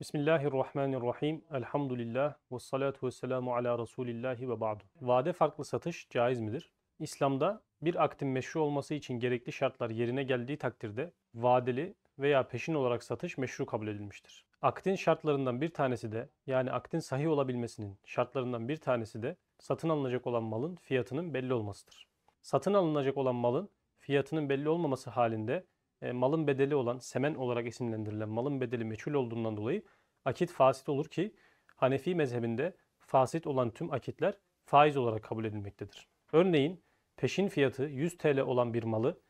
Bismillahirrahmanirrahim. Elhamdülillah. Ve salatu ve selamu ala Resulillahi ve ba'du. Vade farklı satış caiz midir? İslam'da bir aktin meşru olması için gerekli şartlar yerine geldiği takdirde vadeli veya peşin olarak satış meşru kabul edilmiştir. Aktin şartlarından bir tanesi de yani aktin sahih olabilmesinin şartlarından bir tanesi de satın alınacak olan malın fiyatının belli olmasıdır. Satın alınacak olan malın fiyatının belli olmaması halinde e, malın bedeli olan semen olarak isimlendirilen malın bedeli meçhul olduğundan dolayı akit fasit olur ki Hanefi mezhebinde fasit olan tüm akitler faiz olarak kabul edilmektedir. Örneğin peşin fiyatı 100 TL olan bir malı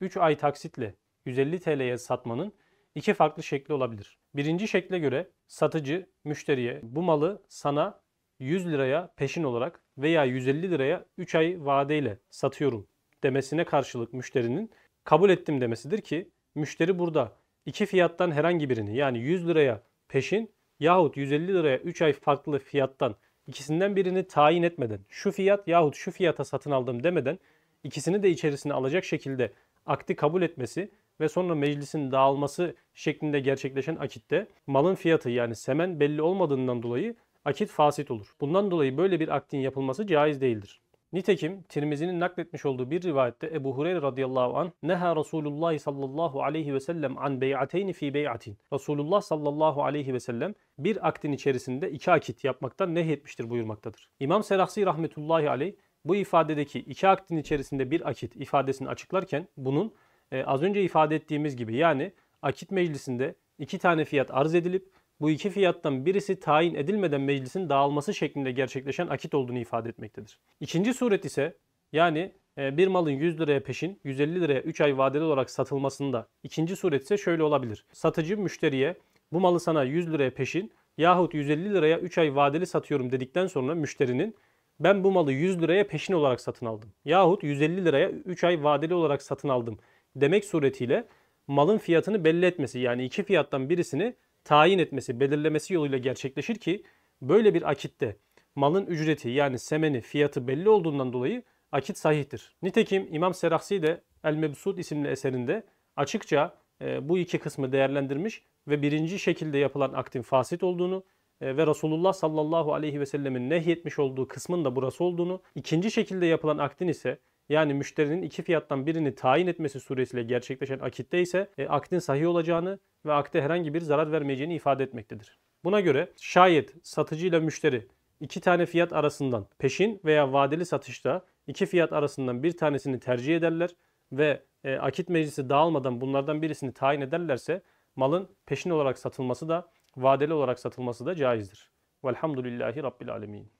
3 ay taksitle 150 TL'ye satmanın iki farklı şekli olabilir. Birinci şekle göre satıcı müşteriye bu malı sana 100 liraya peşin olarak veya 150 liraya 3 ay vadeyle satıyorum demesine karşılık müşterinin kabul ettim demesidir ki müşteri burada iki fiyattan herhangi birini yani 100 liraya peşin yahut 150 liraya 3 ay farklı fiyattan ikisinden birini tayin etmeden şu fiyat yahut şu fiyata satın aldım demeden ikisini de içerisine alacak şekilde akti kabul etmesi ve sonra meclisin dağılması şeklinde gerçekleşen akitte malın fiyatı yani semen belli olmadığından dolayı akit fasit olur. Bundan dolayı böyle bir aktin yapılması caiz değildir. Nitekim Tirmizi'nin nakletmiş olduğu bir rivayette Ebu Hureyre radıyallahu an neha Resulullah sallallahu aleyhi ve sellem an bey'ateyni fi bey'atin. Resulullah sallallahu aleyhi ve sellem bir akdin içerisinde iki akit yapmaktan nehyetmiştir buyurmaktadır. İmam Serahsi rahmetullahi aleyh bu ifadedeki iki akdin içerisinde bir akit ifadesini açıklarken bunun e, az önce ifade ettiğimiz gibi yani akit meclisinde iki tane fiyat arz edilip bu iki fiyattan birisi tayin edilmeden meclisin dağılması şeklinde gerçekleşen akit olduğunu ifade etmektedir. İkinci suret ise yani e, bir malın 100 liraya peşin 150 liraya 3 ay vadeli olarak satılmasında ikinci suret ise şöyle olabilir. Satıcı müşteriye bu malı sana 100 liraya peşin yahut 150 liraya 3 ay vadeli satıyorum dedikten sonra müşterinin ben bu malı 100 liraya peşin olarak satın aldım yahut 150 liraya 3 ay vadeli olarak satın aldım demek suretiyle malın fiyatını belli etmesi yani iki fiyattan birisini tayin etmesi, belirlemesi yoluyla gerçekleşir ki böyle bir akitte malın ücreti yani semeni, fiyatı belli olduğundan dolayı akit sahihtir. Nitekim İmam Serahsi de El Mebsud isimli eserinde açıkça e, bu iki kısmı değerlendirmiş ve birinci şekilde yapılan aktin fasit olduğunu e, ve Resulullah sallallahu aleyhi ve sellemin nehyetmiş olduğu kısmın da burası olduğunu, ikinci şekilde yapılan aktin ise yani müşterinin iki fiyattan birini tayin etmesi suresiyle gerçekleşen akitte ise e, akdin sahih olacağını ve akde herhangi bir zarar vermeyeceğini ifade etmektedir. Buna göre şayet satıcı ile müşteri iki tane fiyat arasından peşin veya vadeli satışta iki fiyat arasından bir tanesini tercih ederler ve e, akit meclisi dağılmadan bunlardan birisini tayin ederlerse malın peşin olarak satılması da vadeli olarak satılması da caizdir. Velhamdülillahi Rabbil Alemin.